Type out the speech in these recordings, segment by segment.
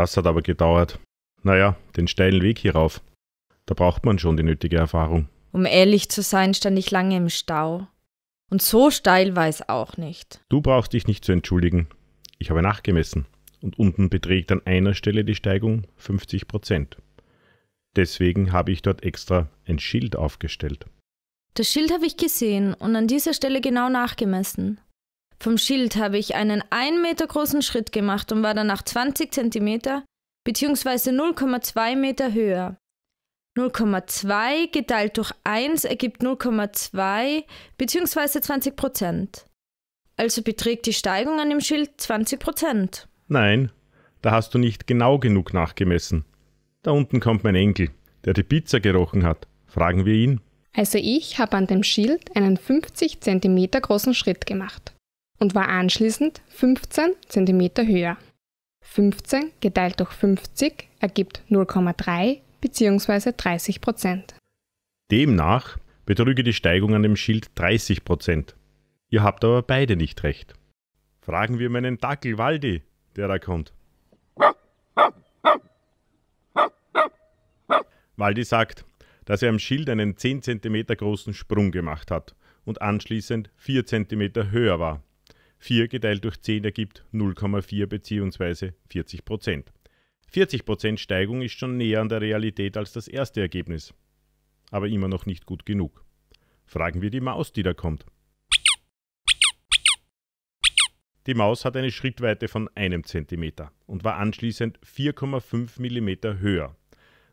Das hat aber gedauert. Naja, den steilen Weg hierauf. Da braucht man schon die nötige Erfahrung. Um ehrlich zu sein, stand ich lange im Stau. Und so steil war es auch nicht. Du brauchst dich nicht zu entschuldigen. Ich habe nachgemessen. Und unten beträgt an einer Stelle die Steigung 50 Prozent. Deswegen habe ich dort extra ein Schild aufgestellt. Das Schild habe ich gesehen und an dieser Stelle genau nachgemessen. Vom Schild habe ich einen 1 Meter großen Schritt gemacht und war danach 20 cm bzw. 0,2 Meter höher. 0,2 geteilt durch 1 ergibt 0,2 bzw. 20 Prozent. Also beträgt die Steigung an dem Schild 20 Prozent. Nein, da hast du nicht genau genug nachgemessen. Da unten kommt mein Enkel, der die Pizza gerochen hat. Fragen wir ihn. Also ich habe an dem Schild einen 50 cm großen Schritt gemacht und war anschließend 15 cm höher. 15 geteilt durch 50 ergibt 0,3 bzw. 30 Prozent. Demnach betrüge die Steigung an dem Schild 30 Prozent. Ihr habt aber beide nicht recht. Fragen wir meinen Dackel Waldi, der da kommt. Waldi sagt, dass er am Schild einen 10 cm großen Sprung gemacht hat und anschließend 4 cm höher war. 4 geteilt durch 10 ergibt 0,4 bzw. 40 Prozent. 40 Prozent Steigung ist schon näher an der Realität als das erste Ergebnis, aber immer noch nicht gut genug. Fragen wir die Maus, die da kommt. Die Maus hat eine Schrittweite von einem Zentimeter und war anschließend 4,5 mm höher.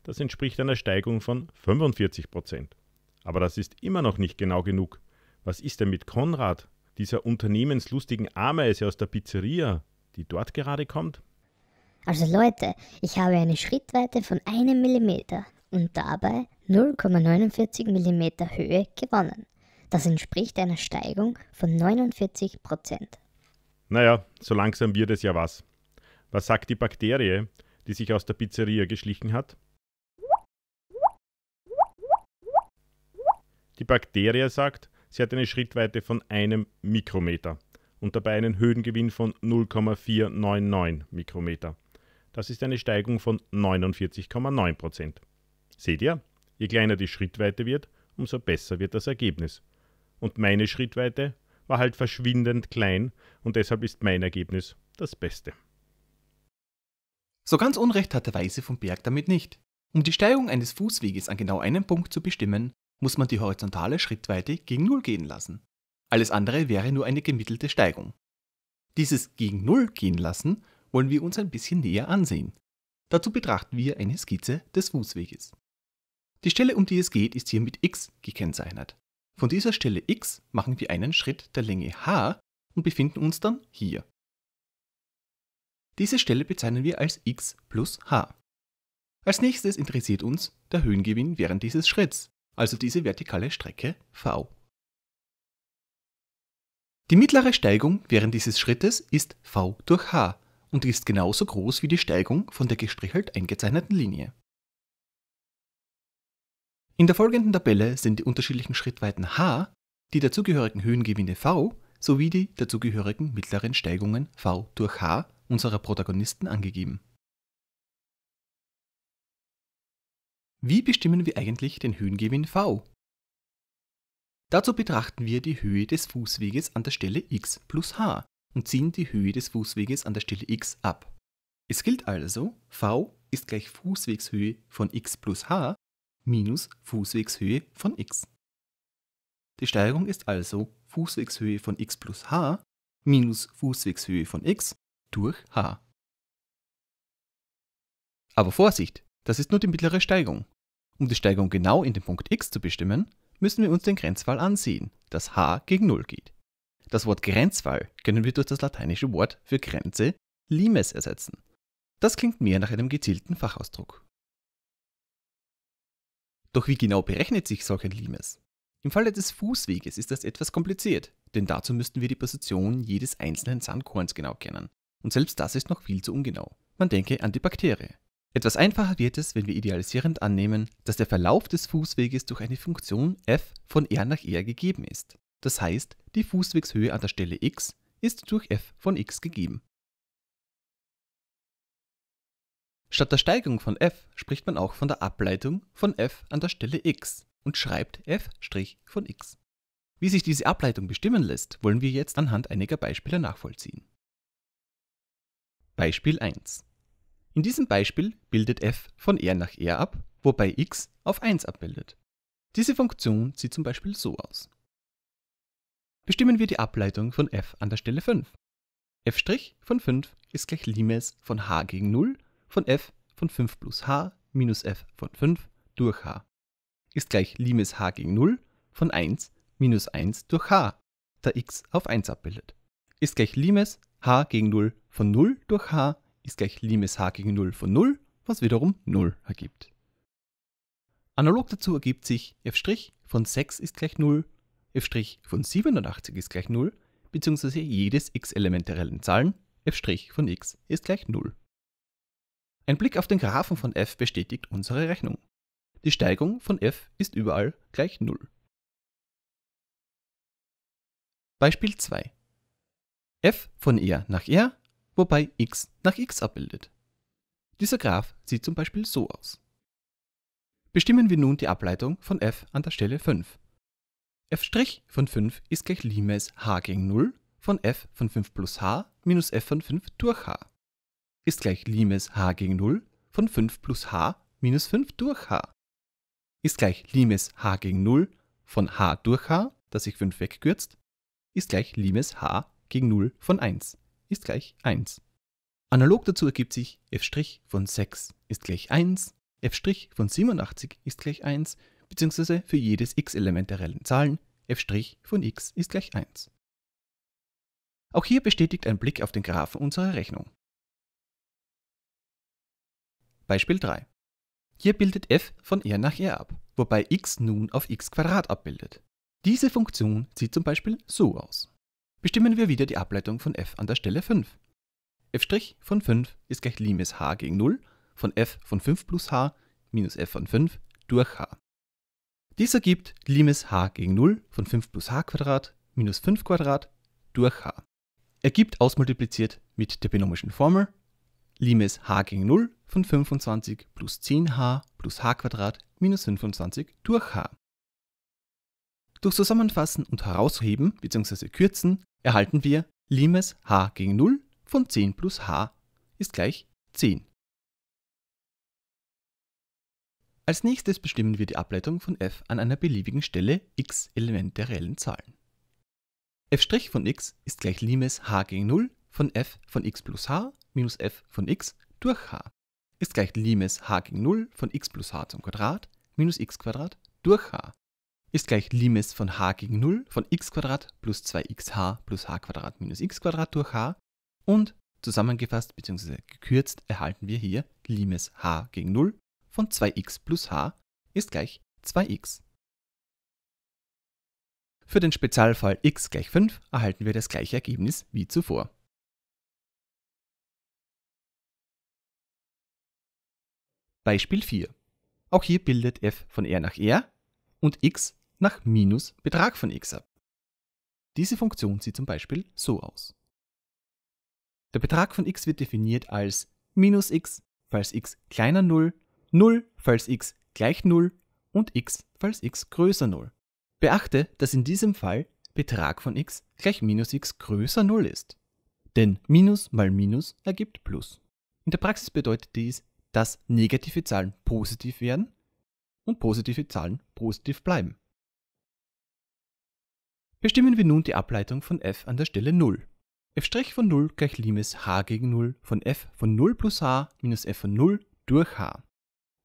Das entspricht einer Steigung von 45 Prozent. Aber das ist immer noch nicht genau genug. Was ist denn mit Konrad, dieser unternehmenslustigen Ameise aus der Pizzeria, die dort gerade kommt? Also Leute, ich habe eine Schrittweite von einem Millimeter und dabei 0,49 Millimeter Höhe gewonnen. Das entspricht einer Steigung von 49 Prozent. Naja, so langsam wird es ja was. Was sagt die Bakterie, die sich aus der Pizzeria geschlichen hat? Die Bakterie sagt, Sie hat eine Schrittweite von einem Mikrometer und dabei einen Höhengewinn von 0,499 Mikrometer. Das ist eine Steigung von 49,9 Prozent. Seht ihr? Je kleiner die Schrittweite wird, umso besser wird das Ergebnis. Und meine Schrittweite war halt verschwindend klein und deshalb ist mein Ergebnis das Beste. So ganz Unrecht hatte Weise vom Berg damit nicht. Um die Steigung eines Fußweges an genau einem Punkt zu bestimmen, muss man die Horizontale Schrittweite gegen 0 gehen lassen. Alles andere wäre nur eine gemittelte Steigung. Dieses gegen 0 gehen lassen wollen wir uns ein bisschen näher ansehen. Dazu betrachten wir eine Skizze des Fußweges. Die Stelle, um die es geht, ist hier mit x gekennzeichnet. Von dieser Stelle x machen wir einen Schritt der Länge h und befinden uns dann hier. Diese Stelle bezeichnen wir als x plus h. Als nächstes interessiert uns der Höhengewinn während dieses Schritts also diese vertikale Strecke v. Die mittlere Steigung während dieses Schrittes ist v durch h und ist genauso groß wie die Steigung von der gestrichelt eingezeichneten Linie. In der folgenden Tabelle sind die unterschiedlichen Schrittweiten h, die dazugehörigen Höhengewinne v sowie die dazugehörigen mittleren Steigungen v durch h unserer Protagonisten angegeben Wie bestimmen wir eigentlich den Höhengewinn V? Dazu betrachten wir die Höhe des Fußweges an der Stelle x plus h und ziehen die Höhe des Fußweges an der Stelle x ab. Es gilt also, v ist gleich Fußwegshöhe von x plus h minus Fußwegshöhe von x. Die Steigerung ist also Fußwegshöhe von x plus h minus Fußwegshöhe von x durch h. Aber Vorsicht! Das ist nur die mittlere Steigung. Um die Steigung genau in dem Punkt x zu bestimmen, müssen wir uns den Grenzfall ansehen, das h gegen 0 geht. Das Wort Grenzfall können wir durch das lateinische Wort für Grenze limes ersetzen. Das klingt mehr nach einem gezielten Fachausdruck. Doch wie genau berechnet sich solch ein Limes? Im Falle des Fußweges ist das etwas kompliziert, denn dazu müssten wir die Position jedes einzelnen Sandkorns genau kennen. Und selbst das ist noch viel zu ungenau. Man denke an die Bakterie. Etwas einfacher wird es, wenn wir idealisierend annehmen, dass der Verlauf des Fußweges durch eine Funktion f von r nach r gegeben ist. Das heißt, die Fußwegshöhe an der Stelle x ist durch f von x gegeben. Statt der Steigung von f spricht man auch von der Ableitung von f an der Stelle x und schreibt f' von x. Wie sich diese Ableitung bestimmen lässt, wollen wir jetzt anhand einiger Beispiele nachvollziehen. Beispiel 1 in diesem Beispiel bildet f von R nach R ab, wobei x auf 1 abbildet. Diese Funktion sieht zum Beispiel so aus. Bestimmen wir die Ableitung von f an der Stelle 5. f' von 5 ist gleich Limes von h gegen 0 von f von 5 plus h minus f von 5 durch h ist gleich Limes h gegen 0 von 1 minus 1 durch h, da x auf 1 abbildet, ist gleich Limes h gegen 0 von 0 durch h ist gleich Limes h gegen 0 von 0, was wiederum 0 ergibt. Analog dazu ergibt sich f' von 6 ist gleich 0, f' von 87 ist gleich 0, beziehungsweise jedes x-Element der reellen Zahlen, f' von x ist gleich 0. Ein Blick auf den Graphen von f bestätigt unsere Rechnung. Die Steigung von f ist überall gleich 0. Beispiel 2. f von r nach r wobei x nach x abbildet. Dieser Graph sieht zum Beispiel so aus. Bestimmen wir nun die Ableitung von f an der Stelle 5. f' von 5 ist gleich Limes h gegen 0 von f von 5 plus h minus f von 5 durch h ist gleich Limes h gegen 0 von 5 plus h minus 5 durch h ist gleich Limes h gegen 0 von h durch h, das sich 5 wegkürzt, ist gleich Limes h gegen 0 von 1 ist gleich 1. Analog dazu ergibt sich f' von 6 ist gleich 1, f' von 87 ist gleich 1, beziehungsweise für jedes x-Element der reellen Zahlen f' von x ist gleich 1. Auch hier bestätigt ein Blick auf den Graphen unserer Rechnung. Beispiel 3. Hier bildet f von r nach r ab, wobei x nun auf x abbildet. Diese Funktion sieht zum Beispiel so aus bestimmen wir wieder die Ableitung von f an der Stelle 5. f' von 5 ist gleich Limes h gegen 0 von f von 5 plus h minus f von 5 durch h. Dies ergibt Limes h gegen 0 von 5 plus h Quadrat minus 5 Quadrat durch h. Ergibt ausmultipliziert mit der binomischen Formel Limes h gegen 0 von 25 plus 10h plus h Quadrat minus 25 durch h. Durch Zusammenfassen und Herausheben bzw. Kürzen erhalten wir Limes h gegen 0 von 10 plus h ist gleich 10. Als nächstes bestimmen wir die Ableitung von f an einer beliebigen Stelle x Element der reellen Zahlen. f' von x ist gleich Limes h gegen 0 von f von x plus h minus f von x durch h ist gleich Limes h gegen 0 von x plus h zum Quadrat minus x Quadrat durch h ist gleich Limes von h gegen 0 von x plus 2xh plus h minus x durch h und zusammengefasst bzw. gekürzt erhalten wir hier Limes h gegen 0 von 2x plus h ist gleich 2x. Für den Spezialfall x gleich 5 erhalten wir das gleiche Ergebnis wie zuvor. Beispiel 4. Auch hier bildet f von R nach R und x nach minus Betrag von x ab. Diese Funktion sieht zum Beispiel so aus. Der Betrag von x wird definiert als minus x, falls x kleiner 0, 0, falls x gleich 0 und x, falls x größer 0. Beachte, dass in diesem Fall Betrag von x gleich minus x größer 0 ist. Denn minus mal minus ergibt plus. In der Praxis bedeutet dies, dass negative Zahlen positiv werden und positive Zahlen positiv bleiben. Bestimmen wir nun die Ableitung von f an der Stelle 0. f' von 0 gleich Limes h gegen 0 von f von 0 plus h minus f von 0 durch h.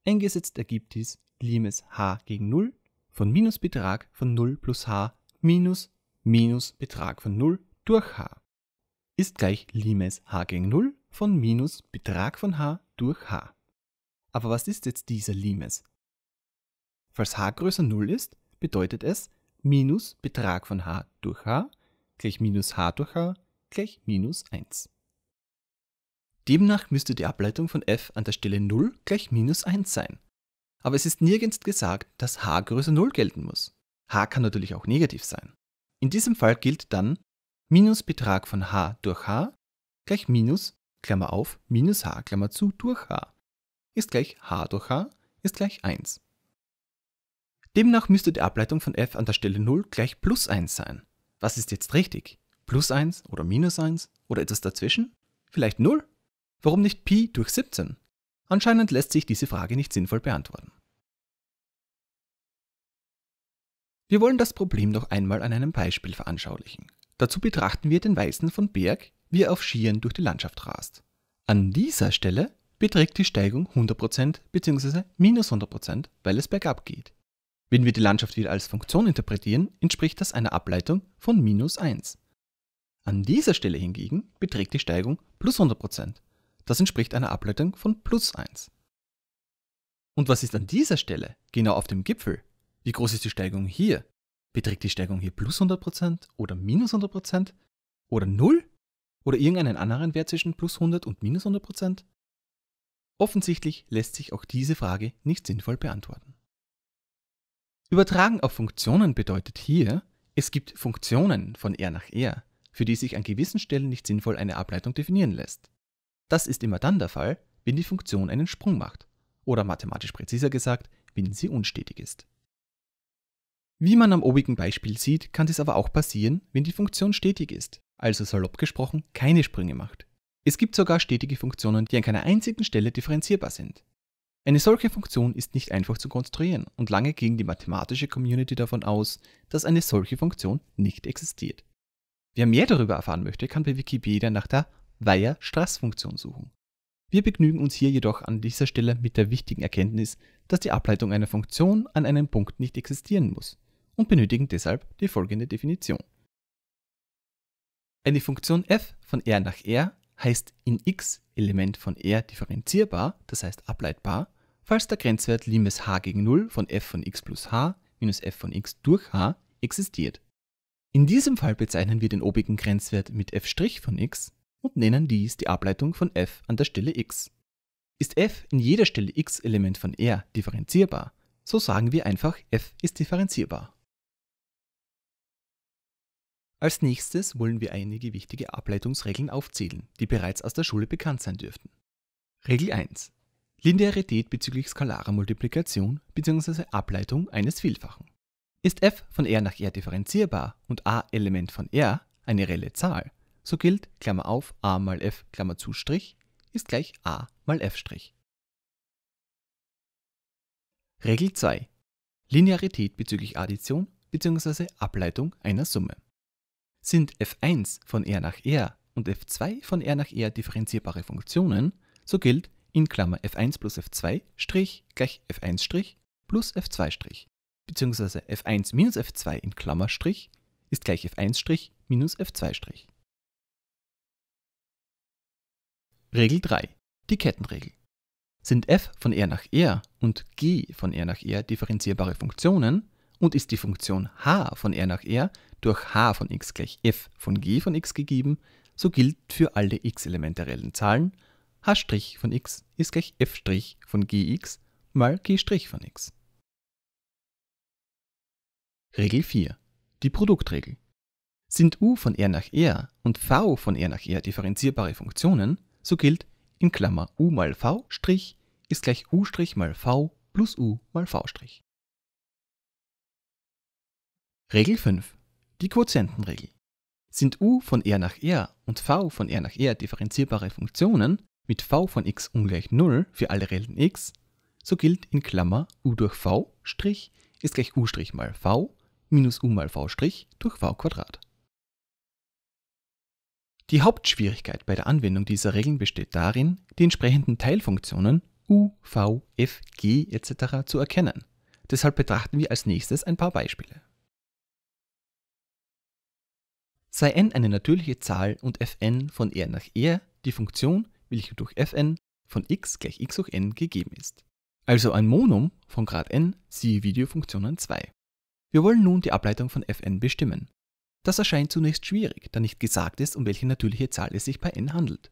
Eingesetzt ergibt dies Limes h gegen 0 von minus Betrag von 0 plus h minus minus Betrag von 0 durch h ist gleich Limes h gegen 0 von minus Betrag von h durch h. Aber was ist jetzt dieser Limes? Falls h größer 0 ist, bedeutet es, minus Betrag von h durch h gleich minus h durch h gleich minus 1. Demnach müsste die Ableitung von f an der Stelle 0 gleich minus 1 sein. Aber es ist nirgends gesagt, dass h größer 0 gelten muss. h kann natürlich auch negativ sein. In diesem Fall gilt dann minus Betrag von h durch h gleich minus, Klammer auf, minus h, Klammer zu, durch h ist gleich h durch h ist gleich 1. Demnach müsste die Ableitung von f an der Stelle 0 gleich plus 1 sein. Was ist jetzt richtig? Plus 1 oder minus 1 oder etwas dazwischen? Vielleicht 0? Warum nicht Pi durch 17? Anscheinend lässt sich diese Frage nicht sinnvoll beantworten. Wir wollen das Problem noch einmal an einem Beispiel veranschaulichen. Dazu betrachten wir den Weißen von Berg, wie er auf Skiern durch die Landschaft rast. An dieser Stelle beträgt die Steigung 100% bzw. minus 100%, weil es bergab geht. Wenn wir die Landschaft wieder als Funktion interpretieren, entspricht das einer Ableitung von minus 1. An dieser Stelle hingegen beträgt die Steigung plus 100%. Das entspricht einer Ableitung von plus 1. Und was ist an dieser Stelle, genau auf dem Gipfel? Wie groß ist die Steigung hier? Beträgt die Steigung hier plus 100% oder minus 100% oder 0? Oder irgendeinen anderen Wert zwischen plus 100 und minus 100%? Offensichtlich lässt sich auch diese Frage nicht sinnvoll beantworten. Übertragen auf Funktionen bedeutet hier, es gibt Funktionen von R nach R, für die sich an gewissen Stellen nicht sinnvoll eine Ableitung definieren lässt. Das ist immer dann der Fall, wenn die Funktion einen Sprung macht, oder mathematisch präziser gesagt, wenn sie unstetig ist. Wie man am obigen Beispiel sieht, kann dies aber auch passieren, wenn die Funktion stetig ist, also salopp gesprochen keine Sprünge macht. Es gibt sogar stetige Funktionen, die an keiner einzigen Stelle differenzierbar sind. Eine solche Funktion ist nicht einfach zu konstruieren und lange ging die mathematische Community davon aus, dass eine solche Funktion nicht existiert. Wer mehr darüber erfahren möchte, kann bei Wikipedia nach der weier strass funktion suchen. Wir begnügen uns hier jedoch an dieser Stelle mit der wichtigen Erkenntnis, dass die Ableitung einer Funktion an einem Punkt nicht existieren muss und benötigen deshalb die folgende Definition. Eine Funktion f von R nach R heißt in x-Element von R differenzierbar, das heißt ableitbar, falls der Grenzwert Limes h gegen 0 von f von x plus h minus f von x durch h existiert. In diesem Fall bezeichnen wir den obigen Grenzwert mit f' von x und nennen dies die Ableitung von f an der Stelle x. Ist f in jeder Stelle x-Element von R differenzierbar, so sagen wir einfach f ist differenzierbar. Als nächstes wollen wir einige wichtige Ableitungsregeln aufzählen, die bereits aus der Schule bekannt sein dürften. Regel 1. Linearität bezüglich skalarer Multiplikation bzw. Ableitung eines Vielfachen. Ist f von r nach r differenzierbar und a Element von r eine reelle Zahl, so gilt Klammer auf a mal f Klammer zu Strich ist gleich a mal f Strich. Regel 2. Linearität bezüglich Addition bzw. Ableitung einer Summe. Sind f1 von R nach R und f2 von R nach R differenzierbare Funktionen, so gilt in Klammer f1 plus f2 Strich gleich f1 Strich plus f2 Strich, beziehungsweise f1 minus f2 in Klammer Strich ist gleich f1 Strich minus f2 Strich. Regel 3. Die Kettenregel. Sind f von R nach R und g von R nach R differenzierbare Funktionen, und ist die Funktion h von R nach R durch h von x gleich f von g von x gegeben, so gilt für alle x-elementarellen Zahlen h' von x ist gleich f' von gx mal g' von x. Regel 4. Die Produktregel. Sind u von R nach R und v von R nach R differenzierbare Funktionen, so gilt in Klammer u mal v' ist gleich u' mal v plus u mal v'. Regel 5. Die Quotientenregel. Sind u von r nach r und v von r nach r differenzierbare Funktionen mit v von x ungleich 0 für alle reellen x, so gilt in Klammer u durch v' ist gleich u' mal v minus u mal v' durch v Quadrat. Die Hauptschwierigkeit bei der Anwendung dieser Regeln besteht darin, die entsprechenden Teilfunktionen u, v, f, g etc. zu erkennen. Deshalb betrachten wir als nächstes ein paar Beispiele sei n eine natürliche Zahl und fn von R nach R die Funktion, welche durch fn von x gleich x hoch n gegeben ist. Also ein Monum von Grad n, siehe Videofunktionen 2. Wir wollen nun die Ableitung von fn bestimmen. Das erscheint zunächst schwierig, da nicht gesagt ist, um welche natürliche Zahl es sich bei n handelt.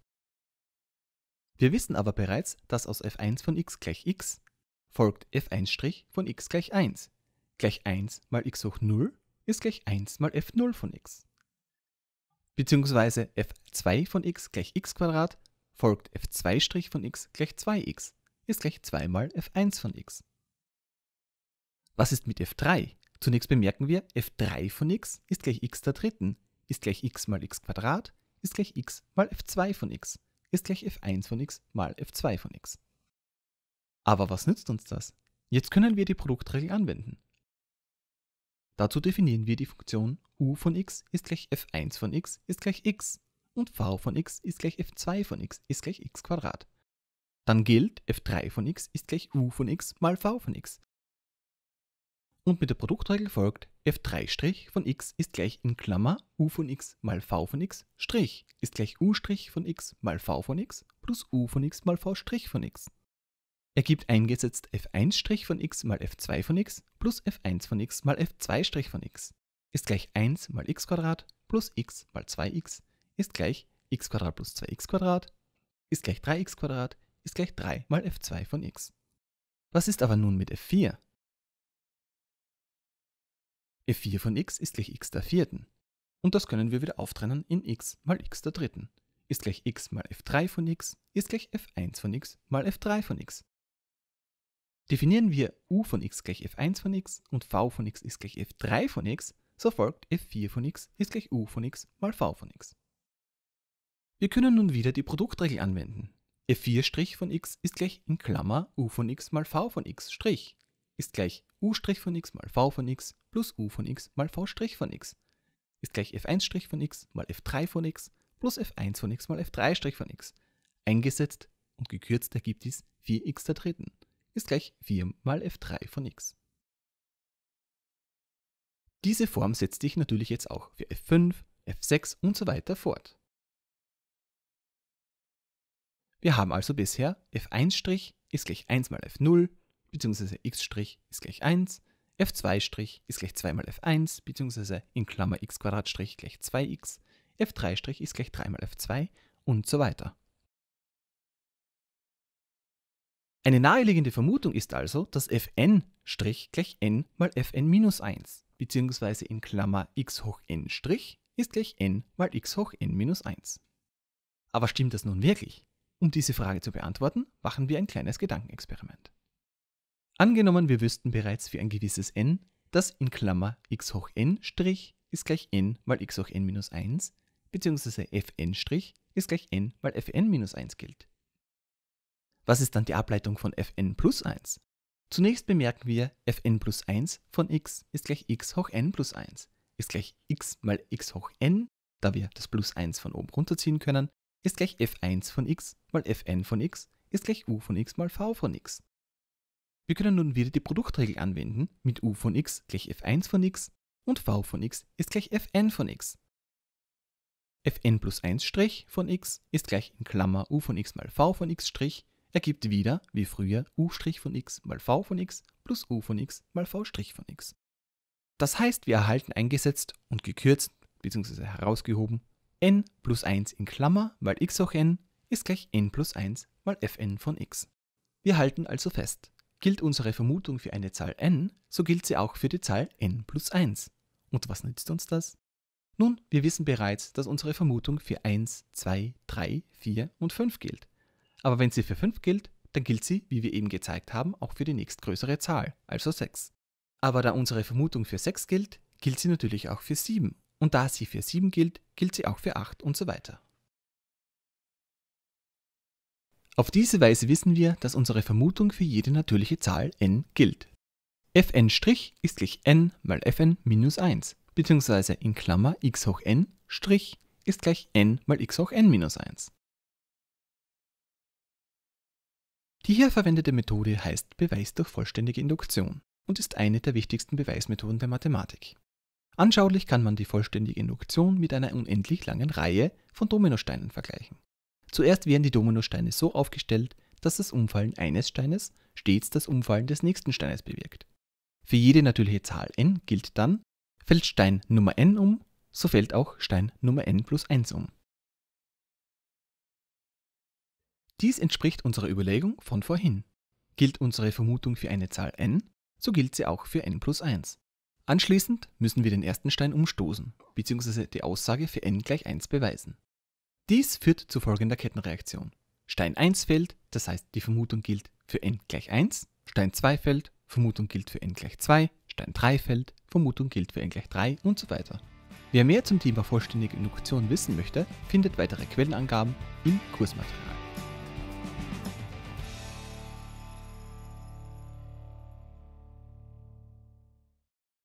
Wir wissen aber bereits, dass aus f1 von x gleich x folgt f1' von x gleich 1. Gleich 1 mal x hoch 0 ist gleich 1 mal f0 von x beziehungsweise f2 von x gleich x folgt f2' von x gleich 2x ist gleich 2 mal f1 von x. Was ist mit f3? Zunächst bemerken wir, f3 von x ist gleich x der dritten, ist gleich x mal x ist gleich x mal f2 von x, ist gleich f1 von x mal f2 von x. Aber was nützt uns das? Jetzt können wir die Produktregel anwenden. Dazu definieren wir die Funktion u von x ist gleich f1 von x ist gleich x und v von x ist gleich f2 von x ist gleich x Quadrat. Dann gilt f3 von x ist gleich u von x mal v von x. Und mit der Produktregel folgt f3' von x ist gleich in Klammer u von x mal v von x Strich ist gleich u' von x mal v von x plus u von x mal v' von x ergibt eingesetzt f1' von x mal f2 von x plus f1 von x mal f2' von x ist gleich 1 mal x 2 plus x mal 2x ist gleich x 2 plus 2x ist gleich 3x 2 ist gleich 3 mal f2 von x. Was ist aber nun mit f4? f4 von x ist gleich x der vierten. Und das können wir wieder auftrennen in x mal x der dritten. Ist gleich x mal f3 von x ist gleich f1 von x mal f3 von x. Definieren wir u von x gleich f1 von x und v von x ist gleich f3 von x, so folgt f4 von x ist gleich u von x mal v von x. Wir können nun wieder die Produktregel anwenden. f4' von x ist gleich in Klammer u von x mal v von x' ist gleich u' von x mal v von x plus u von x mal v' von x ist gleich f1' von x mal f3 von x plus f1 von x mal f3' von x. Eingesetzt und gekürzt ergibt dies 4x der dritten ist gleich 4 mal f3 von x. Diese Form setzt ich natürlich jetzt auch für f5, f6 und so weiter fort. Wir haben also bisher f1' ist gleich 1 mal f0 bzw. x' ist gleich 1, f2' ist gleich 2 mal f1 bzw. in Klammer x2 gleich 2x, f3' ist gleich 3 mal f2 und so weiter. Eine naheliegende Vermutung ist also, dass fn' gleich n mal fn-1, beziehungsweise in Klammer x hoch n' ist gleich n mal x hoch n-1. Aber stimmt das nun wirklich? Um diese Frage zu beantworten, machen wir ein kleines Gedankenexperiment. Angenommen, wir wüssten bereits für ein gewisses n, dass in Klammer x hoch n' ist gleich n mal x hoch n-1 bzw. fn' ist gleich n mal fn-1 gilt. Was ist dann die Ableitung von fn plus 1? Zunächst bemerken wir, fn plus 1 von x ist gleich x hoch n plus 1, ist gleich x mal x hoch n, da wir das plus 1 von oben runterziehen können, ist gleich f1 von x mal fn von x, ist gleich u von x mal v von x. Wir können nun wieder die Produktregel anwenden mit u von x gleich f1 von x und v von x ist gleich fn von x. fn plus 1 Strich von x ist gleich in Klammer u von x mal v von x Strich ergibt wieder, wie früher, u' von x mal v von x plus u von x mal v' von x. Das heißt, wir erhalten eingesetzt und gekürzt bzw. herausgehoben n plus 1 in Klammer mal x hoch n ist gleich n plus 1 mal fn von x. Wir halten also fest, gilt unsere Vermutung für eine Zahl n, so gilt sie auch für die Zahl n plus 1. Und was nützt uns das? Nun, wir wissen bereits, dass unsere Vermutung für 1, 2, 3, 4 und 5 gilt. Aber wenn sie für 5 gilt, dann gilt sie, wie wir eben gezeigt haben, auch für die nächstgrößere Zahl, also 6. Aber da unsere Vermutung für 6 gilt, gilt sie natürlich auch für 7. Und da sie für 7 gilt, gilt sie auch für 8 und so weiter. Auf diese Weise wissen wir, dass unsere Vermutung für jede natürliche Zahl n gilt. fn' ist gleich n mal fn minus 1, beziehungsweise in Klammer x hoch n' ist gleich n mal x hoch n minus 1. Die hier verwendete Methode heißt Beweis durch vollständige Induktion und ist eine der wichtigsten Beweismethoden der Mathematik. Anschaulich kann man die vollständige Induktion mit einer unendlich langen Reihe von Dominosteinen vergleichen. Zuerst werden die Dominosteine so aufgestellt, dass das Umfallen eines Steines stets das Umfallen des nächsten Steines bewirkt. Für jede natürliche Zahl n gilt dann, fällt Stein Nummer n um, so fällt auch Stein Nummer n plus 1 um. Dies entspricht unserer Überlegung von vorhin. Gilt unsere Vermutung für eine Zahl n, so gilt sie auch für n plus 1. Anschließend müssen wir den ersten Stein umstoßen, bzw. die Aussage für n gleich 1 beweisen. Dies führt zu folgender Kettenreaktion. Stein 1 fällt, das heißt die Vermutung gilt für n gleich 1, Stein 2 fällt, Vermutung gilt für n gleich 2, Stein 3 fällt, Vermutung gilt für n gleich 3 und so weiter. Wer mehr zum Thema vollständige Induktion wissen möchte, findet weitere Quellenangaben im Kursmaterial.